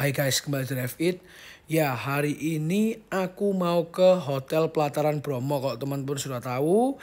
Hai guys, kembali dari F8. Ya, hari ini aku mau ke Hotel Pelataran Bromo. Kalau teman-teman sudah tahu,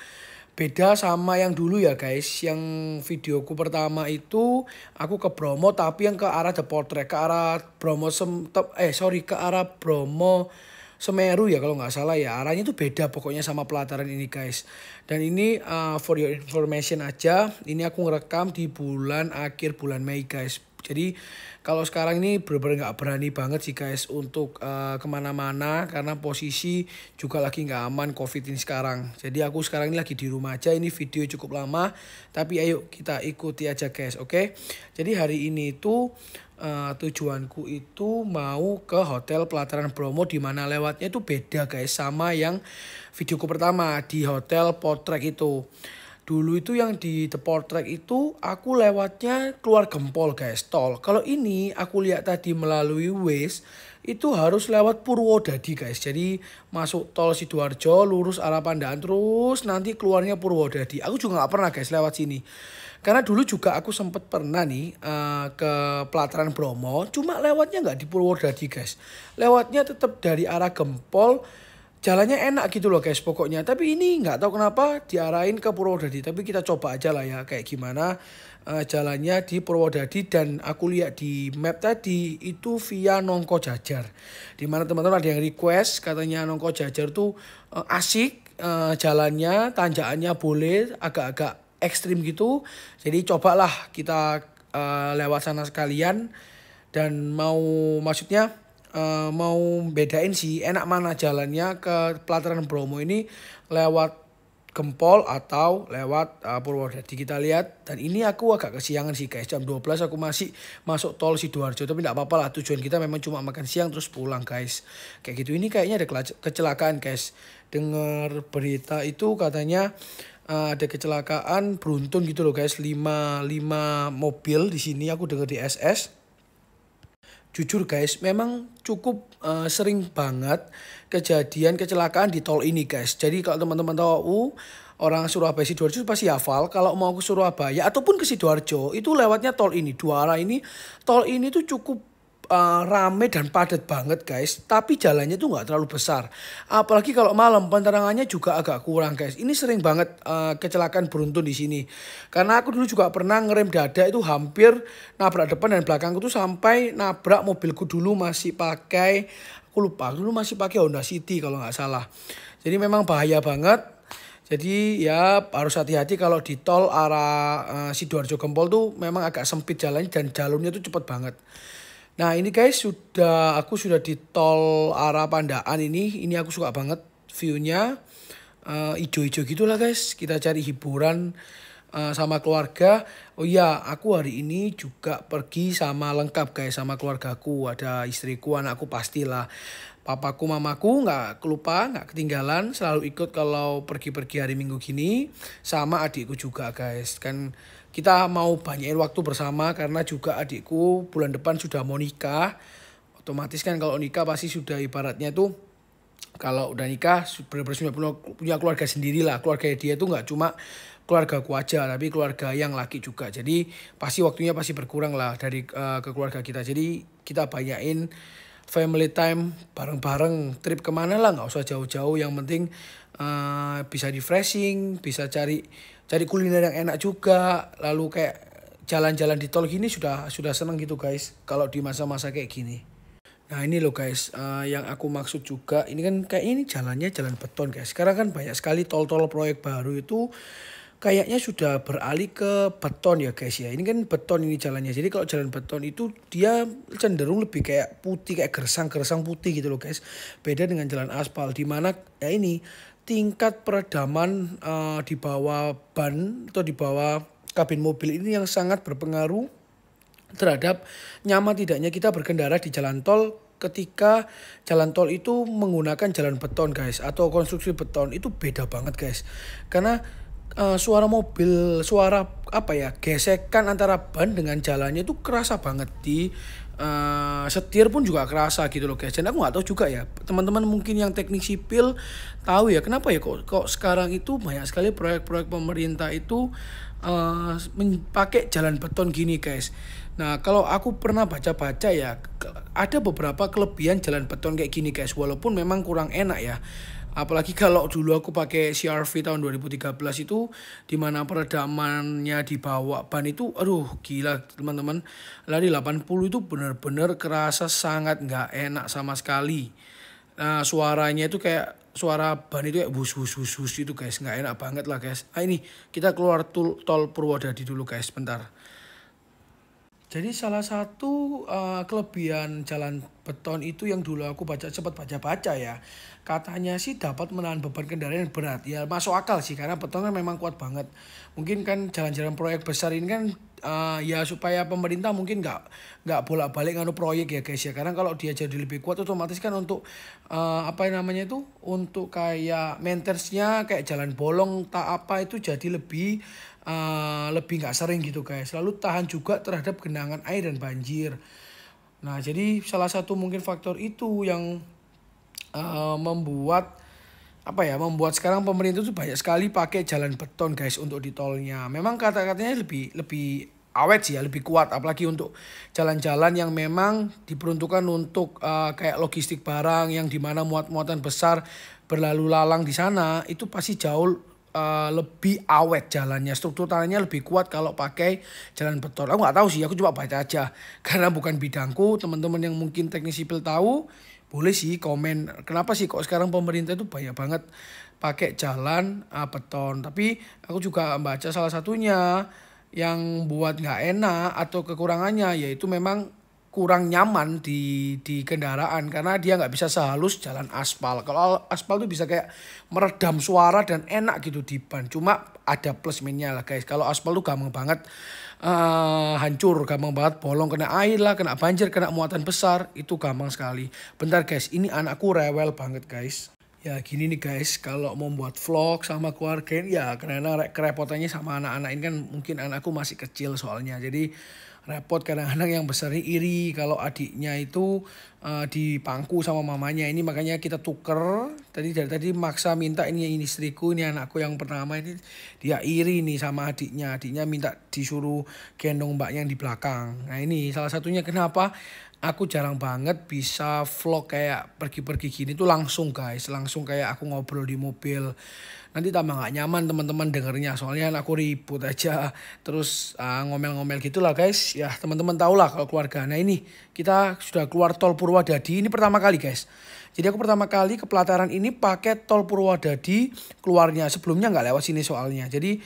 beda sama yang dulu ya guys. Yang videoku pertama itu aku ke Bromo tapi yang ke arah The Portrait, ke arah Bromo Sem eh sorry ke arah Bromo Semeru ya kalau nggak salah ya arahnya itu beda pokoknya sama pelataran ini guys dan ini uh, for your information aja ini aku ngerekam di bulan akhir bulan Mei guys jadi kalau sekarang ini benar-benar nggak berani banget sih guys untuk uh, kemana-mana karena posisi juga lagi nggak aman covid ini sekarang. Jadi aku sekarang ini lagi di rumah aja. Ini video cukup lama, tapi ayo kita ikuti aja guys, oke? Okay? Jadi hari ini itu uh, tujuanku itu mau ke hotel pelataran Bromo di mana lewatnya itu beda guys sama yang videoku pertama di hotel Potrek itu. Dulu itu yang di The Portrait itu aku lewatnya keluar gempol guys, tol. Kalau ini aku lihat tadi melalui Waze itu harus lewat Purwodadi guys. Jadi masuk tol Sidoarjo lurus arah Pandaan terus nanti keluarnya Purwodadi. Aku juga gak pernah guys lewat sini. Karena dulu juga aku sempat pernah nih uh, ke pelataran Bromo, cuma lewatnya gak di Purwodadi guys. Lewatnya tetap dari arah Gempol jalannya enak gitu loh guys pokoknya tapi ini nggak tahu kenapa diarahin ke Purwodadi tapi kita coba aja lah ya kayak gimana uh, jalannya di Purwodadi dan aku lihat di map tadi itu via Nongko Jajar di mana teman-teman ada yang request katanya Nongko Jajar tuh uh, asik uh, jalannya tanjakannya boleh agak-agak ekstrim gitu jadi cobalah kita uh, lewat sana sekalian dan mau maksudnya uh, mau bedain sih enak mana jalannya ke pelataran Bromo ini lewat Gempol atau lewat uh, eh, Purwodadi kita lihat dan ini aku agak kesiangan sih guys jam 12 aku masih masuk tol Sidoarjo tapi tidak apa-apa lah tujuan kita memang cuma makan siang terus pulang guys kayak gitu ini kayaknya ada kecelakaan guys dengar berita itu katanya uh, ada kecelakaan beruntun gitu loh guys 5 5 mobil di sini aku dengar di SS jujur guys memang cukup uh, sering banget kejadian kecelakaan di tol ini guys jadi kalau teman-teman tahu orang Surabaya Sidoarjo pasti hafal kalau mau ke Surabaya ataupun ke Sidoarjo itu lewatnya tol ini dua arah ini tol ini tuh cukup uh, rame dan padat banget guys. Tapi jalannya tuh nggak terlalu besar. Apalagi kalau malam penerangannya juga agak kurang guys. Ini sering banget uh, kecelakaan beruntun di sini. Karena aku dulu juga pernah ngerem dada itu hampir nabrak depan dan belakangku tuh sampai nabrak mobilku dulu masih pakai aku lupa dulu masih pakai Honda City kalau nggak salah. Jadi memang bahaya banget. Jadi ya harus hati-hati kalau di tol arah uh, Sidoarjo Gempol tuh memang agak sempit jalannya dan jalurnya tuh cepet banget. Nah ini guys sudah aku sudah di tol arah Pandaan ini. Ini aku suka banget viewnya hijau-hijau eh, ijo gitulah guys. Kita cari hiburan uh, sama keluarga. Oh iya aku hari ini juga pergi sama lengkap guys sama keluargaku. Ada istriku, anakku pastilah. Papaku, mamaku nggak kelupa, nggak ketinggalan. Selalu ikut kalau pergi-pergi hari minggu gini. Sama adikku juga guys. Kan kita mau banyakin waktu bersama karena juga adikku bulan depan sudah mau nikah otomatis kan kalau nikah pasti sudah ibaratnya tuh kalau udah nikah benar-benar punya, keluarga sendiri lah keluarga dia tuh nggak cuma keluarga ku aja tapi keluarga yang laki juga jadi pasti waktunya pasti berkurang lah dari uh, ke keluarga kita jadi kita banyakin family time bareng-bareng trip kemana lah nggak usah jauh-jauh yang penting uh, bisa refreshing bisa cari cari kuliner yang enak juga lalu kayak jalan-jalan di tol gini sudah sudah seneng gitu guys kalau di masa-masa kayak gini nah ini loh guys uh, yang aku maksud juga ini kan kayak ini jalannya jalan beton guys sekarang kan banyak sekali tol-tol proyek baru itu kayaknya sudah beralih ke beton ya guys ya. Ini kan beton ini jalannya. Jadi kalau jalan beton itu dia cenderung lebih kayak putih kayak gersang-gersang putih gitu loh guys. Beda dengan jalan aspal di mana ya ini tingkat peredaman uh, eh, di bawah ban atau di bawah kabin mobil ini yang sangat berpengaruh terhadap nyaman tidaknya kita berkendara di jalan tol ketika jalan tol itu menggunakan jalan beton guys atau konstruksi beton itu beda banget guys karena uh, suara mobil suara apa ya gesekan antara ban dengan jalannya itu kerasa banget di uh, setir pun juga kerasa gitu loh guys dan aku nggak tahu juga ya teman-teman mungkin yang teknik sipil tahu ya kenapa ya kok kok sekarang itu banyak sekali proyek-proyek pemerintah itu uh, pakai jalan beton gini guys Nah, kalau aku pernah baca-baca ya, ada beberapa kelebihan jalan beton kayak gini guys, walaupun memang kurang enak ya apalagi kalau dulu aku pakai CRV tahun 2013 itu di mana peredamannya dibawa ban itu aduh gila teman-teman lari 80 itu benar-benar kerasa sangat nggak enak sama sekali nah suaranya itu kayak suara ban itu kayak bus bus bus, bus itu guys nggak enak banget lah guys nah ini kita keluar tol, tol Purwodadi dulu guys bentar jadi salah satu uh, kelebihan jalan beton itu yang dulu aku baca cepat baca-baca ya. Katanya sih dapat menahan beban kendaraan yang berat. Ya masuk akal sih karena beton kan memang kuat banget. Mungkin kan jalan-jalan proyek besar ini kan uh, ya supaya pemerintah mungkin nggak nggak bolak-balik nganu proyek ya guys ya karena kalau dia jadi lebih kuat otomatis kan untuk uh, apa namanya itu untuk kayak maintenance kayak jalan bolong tak apa itu jadi lebih uh, lebih nggak sering gitu guys lalu tahan juga terhadap genangan air dan banjir nah jadi salah satu mungkin faktor itu yang uh, membuat apa ya membuat sekarang pemerintah itu banyak sekali pakai jalan beton guys untuk di tolnya. Memang kata-katanya lebih lebih awet sih ya, lebih kuat apalagi untuk jalan-jalan yang memang diperuntukkan untuk uh, kayak logistik barang yang dimana muat-muatan besar berlalu lalang di sana itu pasti jauh uh, lebih awet jalannya struktur tanahnya lebih kuat kalau pakai jalan beton aku nggak tahu sih aku coba baca aja karena bukan bidangku teman-teman yang mungkin teknisi sipil tahu boleh sih komen kenapa sih kok sekarang pemerintah itu banyak banget pakai jalan ah, beton tapi aku juga baca salah satunya yang buat nggak enak atau kekurangannya yaitu memang kurang nyaman di di kendaraan karena dia nggak bisa sehalus jalan aspal. Kalau aspal tuh bisa kayak meredam suara dan enak gitu di ban. Cuma ada plus minusnya lah guys. Kalau aspal tuh gampang banget uh, hancur gampang banget bolong kena air lah kena banjir kena muatan besar itu gampang sekali bentar guys ini anakku rewel banget guys ya gini nih guys kalau membuat vlog sama keluarga ya karena kerepotannya sama anak-anak ini kan mungkin anakku masih kecil soalnya jadi repot karena anak yang ini iri kalau adiknya itu uh, dipangku sama mamanya ini makanya kita tuker tadi dari tadi maksa minta ini ini istriku ini anakku yang pertama ini dia iri nih sama adiknya adiknya minta disuruh gendong mbaknya yang di belakang nah ini salah satunya kenapa aku jarang banget bisa vlog kayak pergi-pergi gini tuh langsung guys langsung kayak aku ngobrol di mobil nanti tambah nggak nyaman teman-teman dengernya soalnya kan aku ribut aja terus ngomel ah, ngomel-ngomel gitulah guys ya teman-teman tau lah kalau keluarga nah ini kita sudah keluar tol Purwadadi ini pertama kali guys jadi aku pertama kali ke pelataran ini pakai tol Purwadadi keluarnya sebelumnya nggak lewat sini soalnya jadi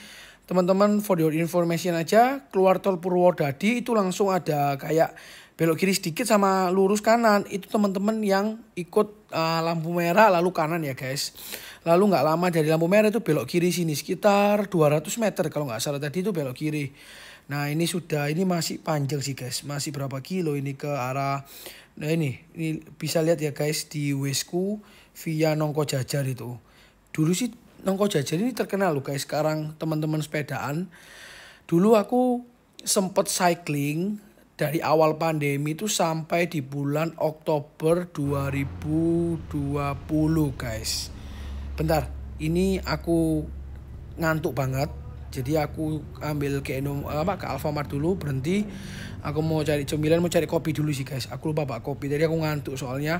teman-teman for your information aja keluar tol Purwodadi itu langsung ada kayak belok kiri sedikit sama lurus kanan itu teman-teman yang ikut uh, lampu merah lalu kanan ya guys lalu nggak lama dari lampu merah itu belok kiri sini sekitar 200 meter kalau nggak salah tadi itu belok kiri nah ini sudah ini masih panjang sih guys masih berapa kilo ini ke arah nah ini ini bisa lihat ya guys di Wesku via Nongko Jajar itu dulu sih Nongko Jajar ini terkenal loh guys sekarang teman-teman sepedaan dulu aku sempet cycling dari awal pandemi itu sampai di bulan Oktober 2020 guys bentar ini aku ngantuk banget jadi aku ambil ke Indom apa ke Alfamart dulu berhenti aku mau cari cemilan mau cari kopi dulu sih guys aku lupa pak kopi tadi aku ngantuk soalnya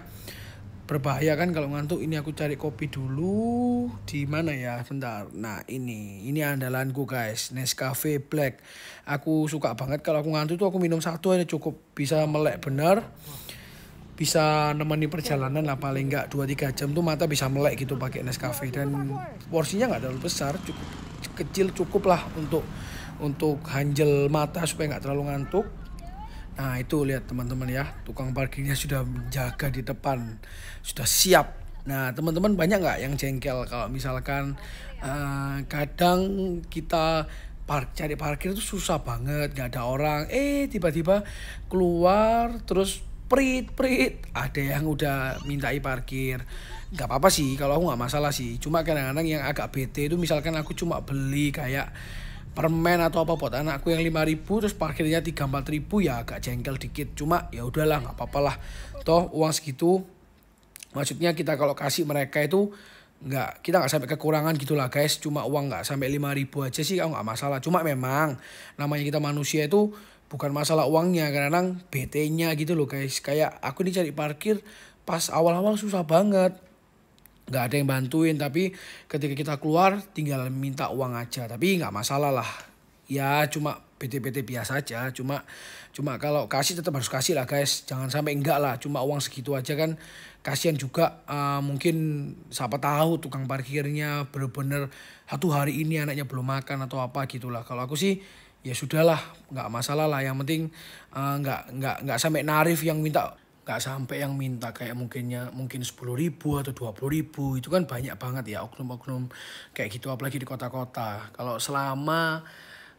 berbahaya kan kalau ngantuk ini aku cari kopi dulu di mana ya bentar nah ini ini andalanku guys Nescafe Black aku suka banget kalau aku ngantuk tuh aku minum satu aja cukup bisa melek bener bisa nemenin perjalanan lah paling nggak dua tiga jam tuh mata bisa melek gitu pakai Nescafe dan porsinya nggak terlalu besar cukup kecil cukup lah untuk untuk hanjel mata supaya nggak terlalu ngantuk Nah itu lihat teman-teman ya, tukang parkirnya sudah menjaga di depan, sudah siap. Nah teman-teman banyak nggak yang jengkel kalau misalkan uh, kadang kita park cari parkir itu susah banget, nggak ada orang. Eh tiba-tiba keluar terus perit perit ada yang udah mintai parkir nggak apa-apa sih kalau aku nggak masalah sih cuma kadang-kadang yang agak bete itu misalkan aku cuma beli kayak permen atau apa buat anakku yang 5000 terus parkirnya 3 ribu ya agak jengkel dikit cuma ya udahlah nggak apa-apa lah toh uang segitu maksudnya kita kalau kasih mereka itu nggak kita nggak sampai kekurangan gitulah guys cuma uang nggak sampai 5000 aja sih kamu nggak masalah cuma memang namanya kita manusia itu bukan masalah uangnya karena BT-nya gitu loh guys kayak aku ini cari parkir pas awal-awal susah banget nggak ada yang bantuin tapi ketika kita keluar tinggal minta uang aja tapi nggak masalah lah ya cuma PT-PT biasa aja cuma cuma kalau kasih tetap harus kasih lah guys jangan sampai enggak lah cuma uang segitu aja kan kasihan juga uh, mungkin siapa tahu tukang parkirnya bener-bener satu hari ini anaknya belum makan atau apa gitulah kalau aku sih ya sudahlah nggak masalah lah yang penting uh, nggak nggak nggak sampai narif yang minta nggak sampai yang minta kayak mungkinnya mungkin sepuluh ribu atau dua puluh ribu itu kan banyak banget ya oknum-oknum kayak gitu apalagi di kota-kota kalau selama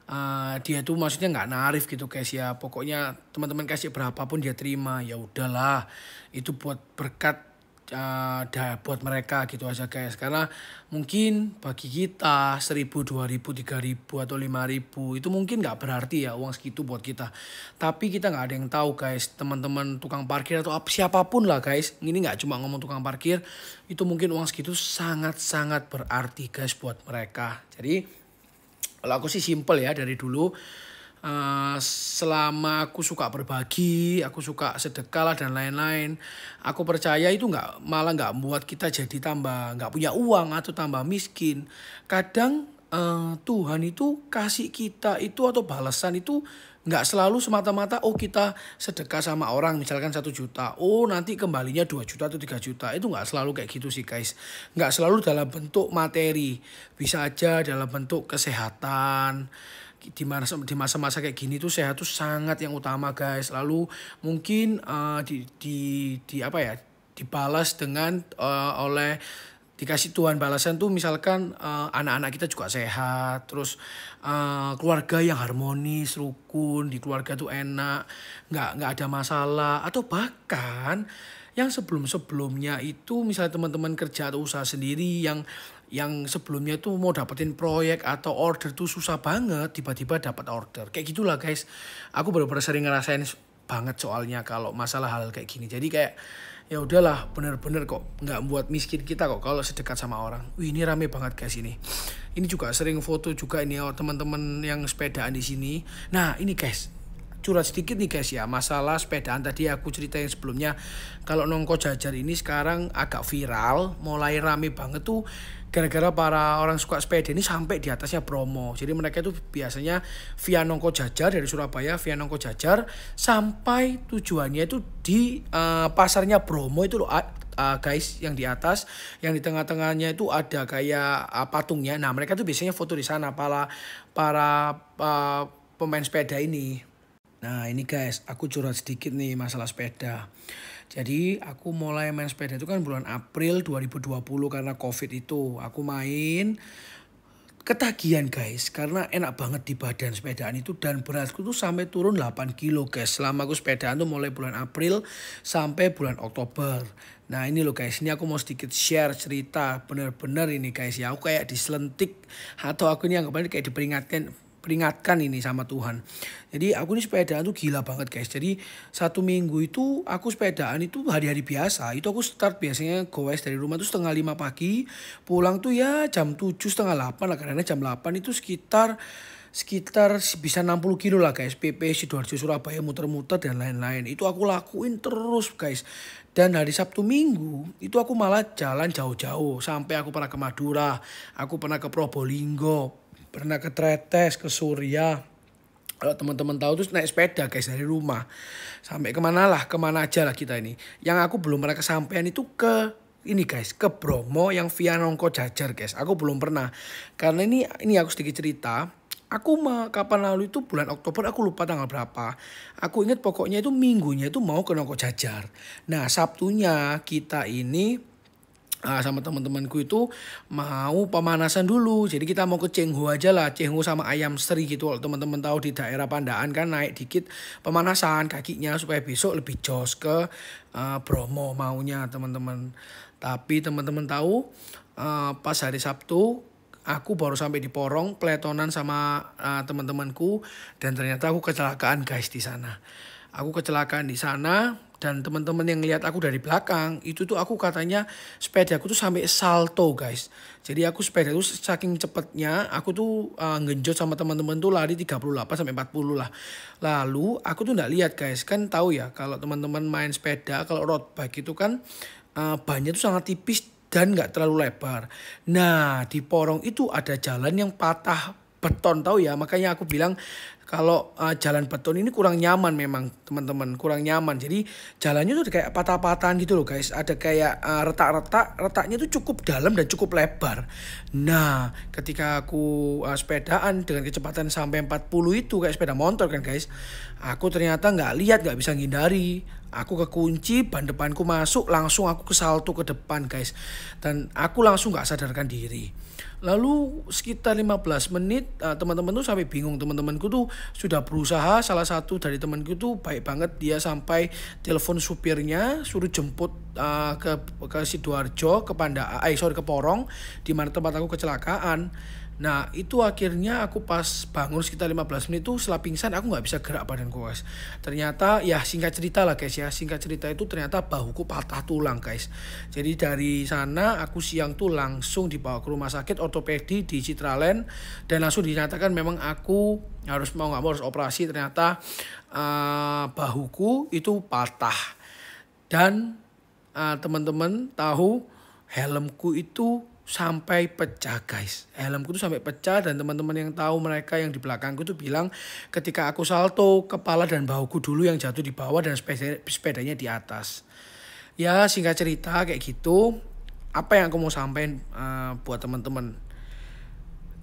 uh, dia tuh maksudnya nggak narif gitu guys ya pokoknya teman-teman kasih berapapun dia terima ya udahlah itu buat berkat uh, buat mereka gitu aja guys karena mungkin bagi kita seribu dua ribu tiga ribu atau lima ribu itu mungkin nggak berarti ya uang segitu buat kita tapi kita nggak ada yang tahu guys teman-teman tukang parkir atau siapapun lah guys ini nggak cuma ngomong tukang parkir itu mungkin uang segitu sangat-sangat berarti guys buat mereka jadi kalau aku sih simple ya dari dulu uh, selama aku suka berbagi, aku suka sedekah lah dan lain-lain, aku percaya itu nggak malah nggak membuat kita jadi tambah nggak punya uang atau tambah miskin. Kadang uh, Tuhan itu kasih kita itu atau balasan itu nggak selalu semata-mata oh kita sedekah sama orang misalkan satu juta oh nanti kembalinya dua juta atau tiga juta itu nggak selalu kayak gitu sih guys nggak selalu dalam bentuk materi bisa aja dalam bentuk kesehatan di masa di masa-masa kayak gini tuh sehat tuh sangat yang utama guys lalu mungkin uh, di di di apa ya dibalas dengan uh, oleh dikasih Tuhan balasan tuh misalkan eh, anak-anak uh, kita juga sehat terus uh, keluarga yang harmonis rukun di keluarga tuh enak nggak nggak ada masalah atau bahkan yang sebelum sebelumnya itu misalnya teman-teman kerja atau usaha sendiri yang yang sebelumnya tuh mau dapetin proyek atau order tuh susah banget tiba-tiba dapat order kayak gitulah guys aku benar-benar sering ngerasain banget soalnya kalau masalah hal kayak gini jadi kayak ya udahlah bener-bener kok nggak buat miskin kita kok kalau sedekat sama orang Wih, ini rame banget guys ini ini juga sering foto juga ini oh, teman-teman yang sepedaan di sini nah ini guys curhat sedikit nih guys ya masalah sepedaan tadi aku ceritain sebelumnya kalau nongko jajar ini sekarang agak viral mulai rame banget tuh gara-gara para orang suka sepeda ini sampai di atasnya promo, Jadi mereka itu biasanya via Nongko Jajar dari Surabaya, via Nongko Jajar sampai tujuannya itu di uh, pasarnya promo itu loh uh, guys yang di atas, yang di tengah-tengahnya itu ada kayak uh, patungnya. Nah, mereka tuh biasanya foto di sana para para uh, pemain sepeda ini. Nah ini guys, aku curhat sedikit nih masalah sepeda. Jadi aku mulai main sepeda itu kan bulan April 2020 karena COVID itu. Aku main ketagihan guys karena enak banget di badan sepedaan itu dan beratku tuh sampai turun 8 kilo guys selama aku sepedaan tuh mulai bulan April sampai bulan Oktober nah ini loh guys ini aku mau sedikit share cerita bener-bener ini guys ya aku kayak diselentik atau aku ini kemarin kayak diperingatkan peringatkan ini sama Tuhan. Jadi aku ini sepedaan tuh gila banget guys. Jadi satu minggu itu aku sepedaan itu hari-hari biasa. Itu aku start biasanya goes dari rumah tuh setengah lima pagi. Pulang tuh ya jam tujuh setengah delapan lah. Karena jam delapan itu sekitar sekitar bisa 60 kilo lah guys. PP Sidoarjo Surabaya muter-muter dan lain-lain. Itu aku lakuin terus guys. Dan hari Sabtu Minggu itu aku malah jalan jauh-jauh. Sampai aku pernah ke Madura. Aku pernah ke Probolinggo pernah ke Tretes, ke Surya. Kalau teman-teman tahu terus naik sepeda guys dari rumah. Sampai kemana lah, kemana aja lah kita ini. Yang aku belum pernah kesampaian itu ke ini guys ke Bromo yang via Nongko Jajar guys aku belum pernah karena ini ini aku sedikit cerita aku mah, kapan lalu itu bulan Oktober aku lupa tanggal berapa aku ingat pokoknya itu minggunya itu mau ke Nongko Jajar nah Sabtunya kita ini Nah, sama teman-temanku itu mau pemanasan dulu. Jadi kita mau ke cenghu aja lah. cenghu sama ayam seri gitu. Kalau teman-teman tahu di daerah Pandaan kan naik dikit pemanasan kakinya supaya besok lebih jos ke uh, Bromo maunya teman-teman. Tapi teman-teman tahu uh, pas hari Sabtu aku baru sampai di Porong peletonan sama uh, teman-temanku dan ternyata aku kecelakaan guys di sana. Aku kecelakaan di sana dan teman-teman yang lihat aku dari belakang itu tuh aku katanya sepeda aku tuh sampai salto guys jadi aku sepeda itu saking cepetnya aku tuh uh, ngenjot sama teman-teman tuh lari 38 sampai 40 lah lalu aku tuh nggak lihat guys kan tahu ya kalau teman-teman main sepeda kalau road bike itu kan uh, bannya tuh sangat tipis dan nggak terlalu lebar nah di porong itu ada jalan yang patah beton tahu ya makanya aku bilang kalau uh, jalan beton ini kurang nyaman memang teman-teman kurang nyaman jadi jalannya tuh kayak patah-patahan gitu loh guys ada kayak retak eh, retak-retak retaknya tuh cukup dalam dan cukup lebar nah ketika aku uh, sepedaan dengan kecepatan sampai 40 itu kayak sepeda motor kan guys aku ternyata nggak lihat nggak bisa ngindari aku kekunci ban depanku masuk langsung aku ke salto ke depan guys dan aku langsung nggak sadarkan diri Lalu sekitar 15 menit eh, teman-teman tuh sampai bingung teman-temanku tuh sudah berusaha salah satu dari temanku tuh baik banget dia sampai telepon supirnya suruh jemput uh, ke ke sidoarjo ke Panda eh sorry ke Porong di mana tempat aku kecelakaan Nah itu akhirnya aku pas bangun sekitar 15 menit itu setelah pingsan aku nggak bisa gerak badan guys. Ternyata ya singkat cerita lah guys ya singkat cerita itu ternyata bahuku patah tulang guys. Jadi dari sana aku siang tuh langsung dibawa ke rumah sakit ortopedi di Citraland dan langsung dinyatakan memang aku harus mau nggak mau harus operasi ternyata uh, bahuku itu patah dan uh, teman-teman tahu helmku itu sampai pecah guys helmku tuh sampai pecah dan teman-teman yang tahu mereka yang di belakangku tuh bilang ketika aku salto kepala dan bahuku dulu yang jatuh di bawah dan sepedanya di atas ya singkat cerita kayak gitu apa yang aku mau sampaikan uh, buat teman-teman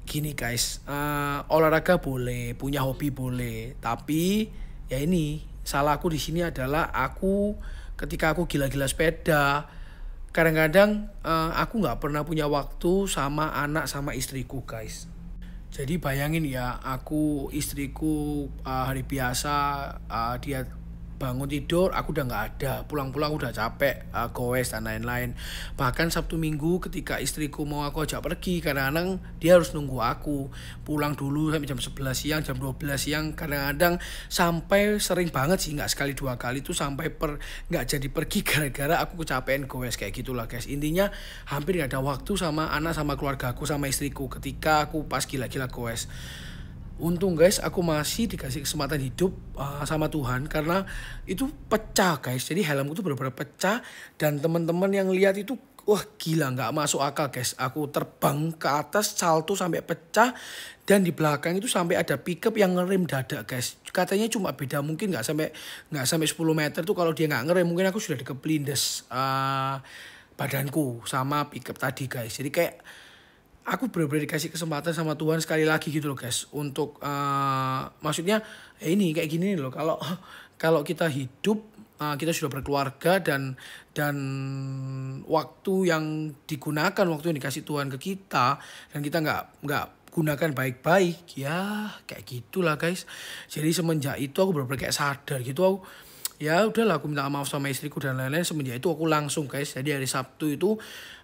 gini guys uh, olahraga boleh punya hobi boleh tapi ya ini salahku di sini adalah aku ketika aku gila-gila sepeda kadang-kadang uh, aku nggak pernah punya waktu sama anak sama istriku guys jadi bayangin ya aku istriku uh, hari biasa uh, dia bangun tidur aku udah nggak ada pulang-pulang udah capek uh, goes dan lain-lain bahkan sabtu minggu ketika istriku mau aku ajak pergi kadang-kadang dia harus nunggu aku pulang dulu sampai jam 11 siang jam 12 siang kadang-kadang sampai sering banget sih nggak sekali dua kali tuh sampai per nggak jadi pergi gara-gara aku kecapean goes kayak gitulah guys intinya hampir nggak ada waktu sama anak sama keluarga aku sama istriku ketika aku pas gila-gila goes Untung guys, aku masih dikasih kesempatan hidup uh, sama Tuhan karena itu pecah guys. Jadi helmku tuh benar-benar pecah dan teman-teman yang lihat itu wah gila nggak masuk akal guys. Aku terbang ke atas, salto sampai pecah dan di belakang itu sampai ada pickup yang ngerem dada guys. Katanya cuma beda mungkin nggak sampai nggak sampai 10 meter tuh kalau dia nggak ngerem mungkin aku sudah dikeplindes uh, eh, badanku sama pickup tadi guys. Jadi kayak aku benar-benar dikasih kesempatan sama Tuhan sekali lagi gitu loh guys untuk uh, maksudnya ya ini kayak gini loh kalau kalau kita hidup uh, kita sudah berkeluarga dan dan waktu yang digunakan waktu yang dikasih Tuhan ke kita dan kita nggak nggak gunakan baik-baik ya kayak gitulah guys jadi semenjak itu aku benar-benar kayak sadar gitu aku ya udahlah aku minta maaf sama istriku dan lain-lain semenjak itu aku langsung guys jadi hari Sabtu itu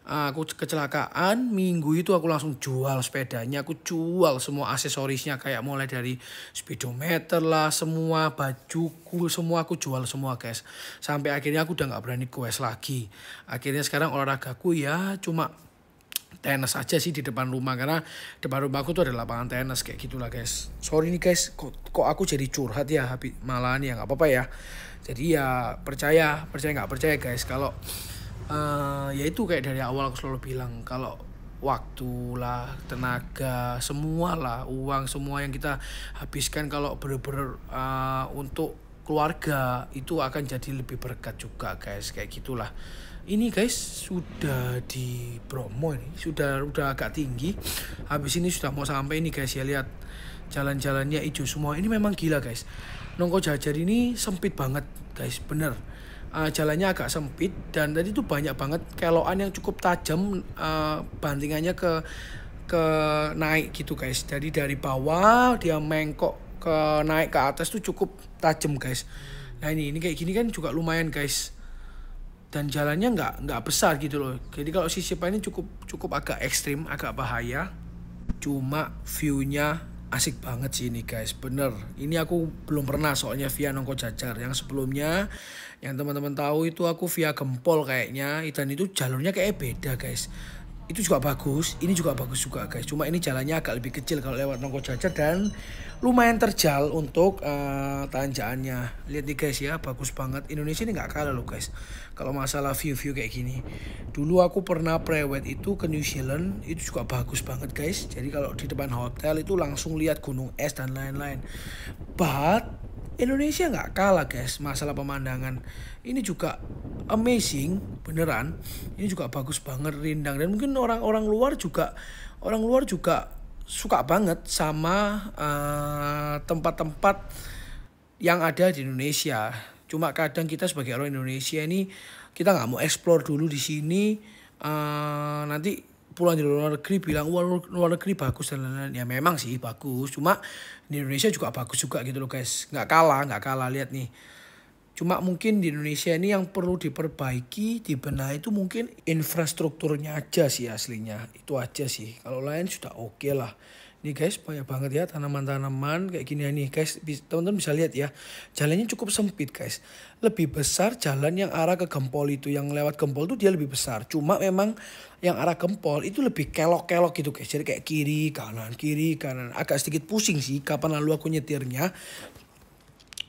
Ah, aku kecelakaan minggu itu aku langsung jual sepedanya aku jual semua aksesorisnya kayak mulai dari speedometer lah semua bajuku semua aku jual semua guys sampai akhirnya aku udah nggak berani quest lagi akhirnya sekarang olahragaku ya cuma tenis aja sih di depan rumah karena depan rumahku tuh ada lapangan tenis kayak gitulah guys sorry nih guys kok, kok aku jadi curhat ya habis malahan ya nggak apa-apa ya jadi ya percaya percaya nggak percaya guys kalau Eh, ya itu kayak dari awal aku selalu bilang kalau waktu lah tenaga semua lah uang semua yang kita habiskan kalau bener-bener uh, untuk keluarga itu akan jadi lebih berkat juga guys kayak gitulah ini guys sudah di promo ini sudah udah agak tinggi habis ini sudah mau sampai ini guys ya lihat jalan-jalannya hijau semua ini memang gila guys Nongko Jajar ini sempit banget guys bener uh, jalannya agak sempit dan tadi itu banyak banget keloan yang cukup tajam uh, bantingannya ke ke naik gitu guys. Jadi dari bawah dia mengkok ke naik ke atas tuh cukup tajam guys. Nah ini ini kayak gini kan juga lumayan guys. Dan jalannya nggak nggak besar gitu loh. Jadi kalau sisi ini cukup cukup agak ekstrim, agak bahaya. Cuma viewnya asik banget sih ini guys bener ini aku belum pernah soalnya via nongko jajar yang sebelumnya yang teman-teman tahu itu aku via gempol kayaknya dan itu jalurnya kayak beda guys itu juga bagus ini juga bagus juga guys cuma ini jalannya agak lebih kecil kalau lewat Nongko Jajar dan lumayan terjal untuk uh, eh, tanjakannya lihat nih guys ya bagus banget Indonesia ini nggak kalah loh guys kalau masalah view-view kayak gini dulu aku pernah prewed itu ke New Zealand itu juga bagus banget guys jadi kalau di depan hotel itu langsung lihat gunung es dan lain-lain but Indonesia nggak kalah guys masalah pemandangan ini juga amazing beneran ini juga bagus banget rindang dan mungkin orang-orang luar juga orang luar juga suka banget sama eh, tempat-tempat uh, yang ada di Indonesia cuma kadang kita sebagai orang Indonesia ini kita nggak mau explore dulu di sini uh, nanti pulang dari luar negeri bilang luar, luar negeri bagus dan lain-lain ya memang sih bagus cuma di Indonesia juga bagus juga gitu loh guys nggak kalah nggak kalah lihat nih cuma mungkin di Indonesia ini yang perlu diperbaiki dibenahi itu mungkin infrastrukturnya aja sih aslinya itu aja sih kalau lain sudah oke okay lah nih guys banyak banget ya tanaman-tanaman kayak gini ya. nih guys. Teman-teman bisa lihat ya. Jalannya cukup sempit guys. Lebih besar jalan yang arah ke Gempol itu. Yang lewat Gempol itu dia lebih besar. Cuma memang yang arah Gempol itu lebih kelok-kelok gitu guys. Jadi kayak kiri, kanan, kiri, kanan. Agak sedikit pusing sih kapan lalu aku nyetirnya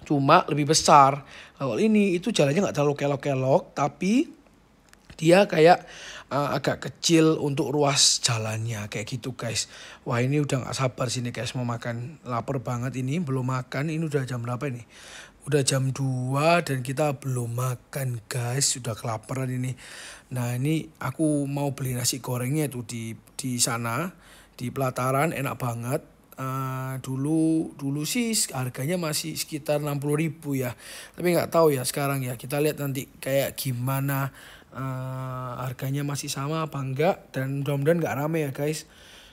cuma lebih besar. Kalau ini itu jalannya nggak terlalu kelok-kelok, tapi dia kayak uh, agak kecil untuk ruas jalannya kayak gitu guys. Wah ini udah nggak sabar sini guys mau makan. Lapar banget ini belum makan. Ini udah jam berapa ini? Udah jam 2 dan kita belum makan guys. Sudah kelaparan ini. Nah ini aku mau beli nasi gorengnya tuh di di sana di pelataran enak banget. Uh, dulu dulu sih harganya masih sekitar 60.000 ya. Tapi nggak tahu ya sekarang ya. Kita lihat nanti kayak gimana uh, harganya masih sama apa enggak dan mudah-mudahan nggak rame ya guys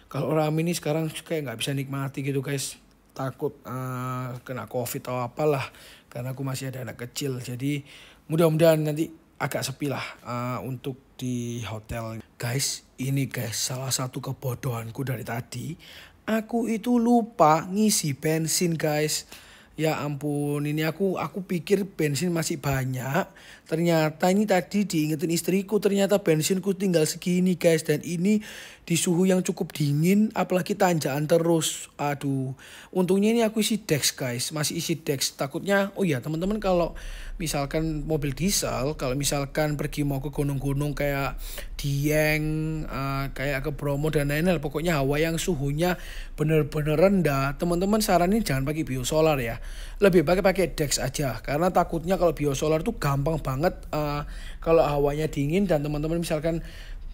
kalau rame ini sekarang kayak nggak bisa nikmati gitu guys takut uh, kena covid atau apalah karena aku masih ada anak kecil jadi mudah-mudahan nanti agak sepi lah uh, untuk di hotel guys ini guys salah satu kebodohanku dari tadi aku itu lupa ngisi bensin guys ya ampun ini aku aku pikir bensin masih banyak ternyata ini tadi diingetin istriku ternyata bensinku tinggal segini guys dan ini di suhu yang cukup dingin apalagi tanjakan terus aduh untungnya ini aku isi dex guys masih isi dex takutnya oh ya teman-teman kalau misalkan mobil diesel kalau misalkan pergi mau ke gunung-gunung kayak Dieng uh, kayak ke Bromo dan lain-lain pokoknya hawa yang suhunya bener-bener rendah teman-teman saranin jangan pakai biosolar ya lebih baik pakai dex aja karena takutnya kalau biosolar tuh gampang banget uh, kalau hawanya dingin dan teman-teman misalkan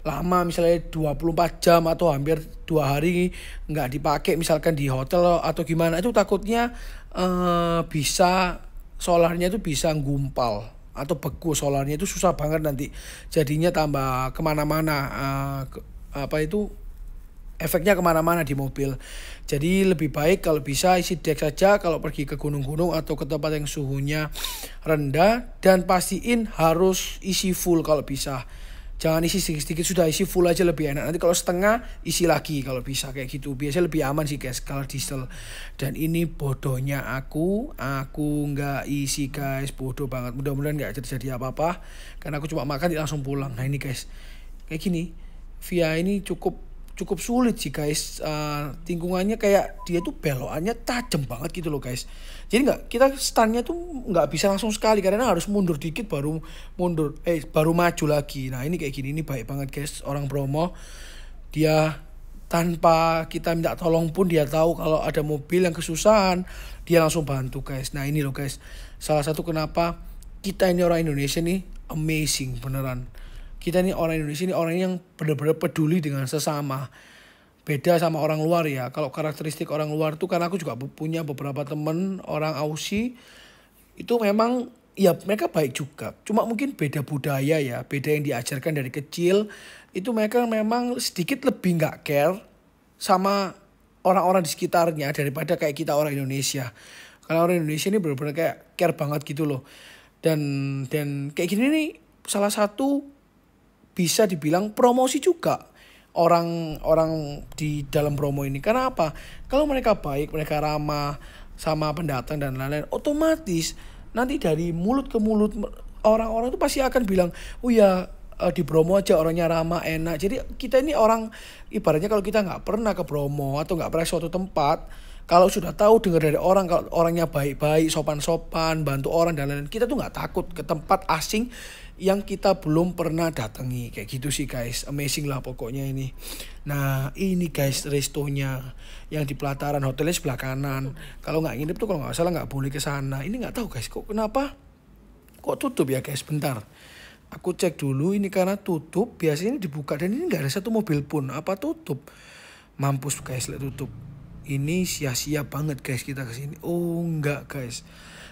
lama misalnya 24 jam atau hampir dua hari nggak dipakai misalkan di hotel atau gimana itu takutnya uh, bisa solarnya itu bisa gumpal atau beku solarnya itu susah banget nanti jadinya tambah kemana-mana uh, apa itu efeknya kemana-mana di mobil. Jadi lebih baik kalau bisa isi dek saja kalau pergi ke gunung-gunung atau ke tempat yang suhunya rendah dan pastiin harus isi full kalau bisa. Jangan isi sedikit-sedikit sudah isi full aja lebih enak. Nanti kalau setengah isi lagi kalau bisa kayak gitu. Biasanya lebih aman sih guys kalau diesel. Dan ini bodohnya aku, aku nggak isi guys, bodoh banget. Mudah-mudahan nggak terjadi apa-apa. Karena aku cuma makan langsung pulang. Nah ini guys, kayak gini. Via ini cukup cukup sulit sih guys uh, tinggungannya kayak dia tuh belokannya tajam banget gitu loh guys jadi nggak kita stunnya tuh nggak bisa langsung sekali karena harus mundur dikit baru mundur eh baru maju lagi nah ini kayak gini ini baik banget guys orang promo dia tanpa kita minta tolong pun dia tahu kalau ada mobil yang kesusahan dia langsung bantu guys nah ini loh guys salah satu kenapa kita ini orang Indonesia nih amazing beneran kita ini orang Indonesia ini orang yang benar-benar peduli dengan sesama beda sama orang luar ya kalau karakteristik orang luar tuh karena aku juga punya beberapa temen orang Aussie itu memang ya mereka baik juga cuma mungkin beda budaya ya beda yang diajarkan dari kecil itu mereka memang sedikit lebih nggak care sama orang-orang di sekitarnya daripada kayak kita orang Indonesia karena orang Indonesia ini benar-benar kayak care banget gitu loh dan dan kayak gini nih salah satu bisa dibilang promosi juga orang-orang di dalam promo ini. Karena apa? Kalau mereka baik, mereka ramah sama pendatang dan lain-lain, otomatis nanti dari mulut ke mulut orang-orang itu pasti akan bilang, oh ya di Bromo aja orangnya ramah enak. Jadi kita ini orang ibaratnya kalau kita nggak pernah ke promo atau nggak pernah suatu tempat, kalau sudah tahu dengar dari orang kalau orangnya baik-baik, sopan-sopan, bantu orang dan lain-lain, kita tuh nggak takut ke tempat asing yang kita belum pernah datangi kayak gitu sih guys amazing lah pokoknya ini nah ini guys restonya yang di pelataran hotelnya sebelah kanan kalau nggak nginep tuh kalau nggak salah nggak boleh ke sana ini nggak tahu guys kok kenapa kok tutup ya guys bentar aku cek dulu ini karena tutup biasanya ini dibuka dan ini nggak ada satu mobil pun apa tutup mampus guys lihat tutup ini sia-sia banget guys kita kesini oh enggak guys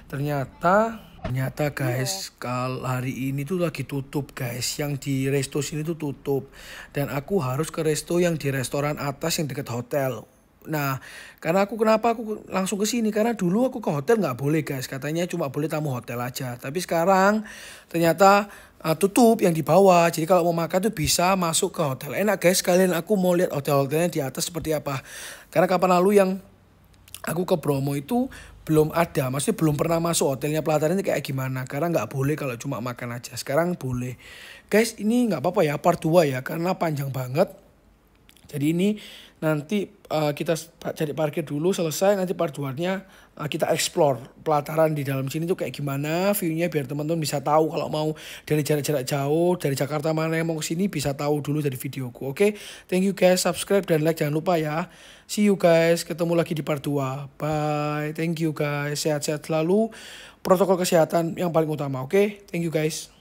ternyata Ternyata guys, yeah. kalau hari ini tuh lagi tutup guys. Yang di resto sini tuh tutup. Dan aku harus ke resto yang di restoran atas yang dekat hotel. Nah, karena aku kenapa aku langsung ke sini? Karena dulu aku ke hotel nggak boleh guys. Katanya cuma boleh tamu hotel aja. Tapi sekarang ternyata uh, tutup yang di bawah. Jadi kalau mau makan tuh bisa masuk ke hotel. Enak guys, kalian aku mau lihat hotel-hotelnya di atas seperti apa. Karena kapan lalu yang aku ke Bromo itu belum ada, maksudnya belum pernah masuk hotelnya pelataran itu kayak gimana. Karena nggak boleh kalau cuma makan aja. Sekarang boleh. Guys, ini nggak apa-apa ya part 2 ya, karena panjang banget. Jadi ini nanti uh, kita cari parkir dulu selesai nanti part 2-nya uh, eh, kita explore pelataran di dalam sini tuh kayak gimana view-nya biar teman-teman bisa tahu kalau mau dari jarak-jarak jauh dari Jakarta mana yang mau ke sini bisa tahu dulu dari videoku oke okay? thank you guys subscribe dan like jangan lupa ya see you guys ketemu lagi di part 2 bye thank you guys sehat-sehat selalu protokol kesehatan yang paling utama oke okay? thank you guys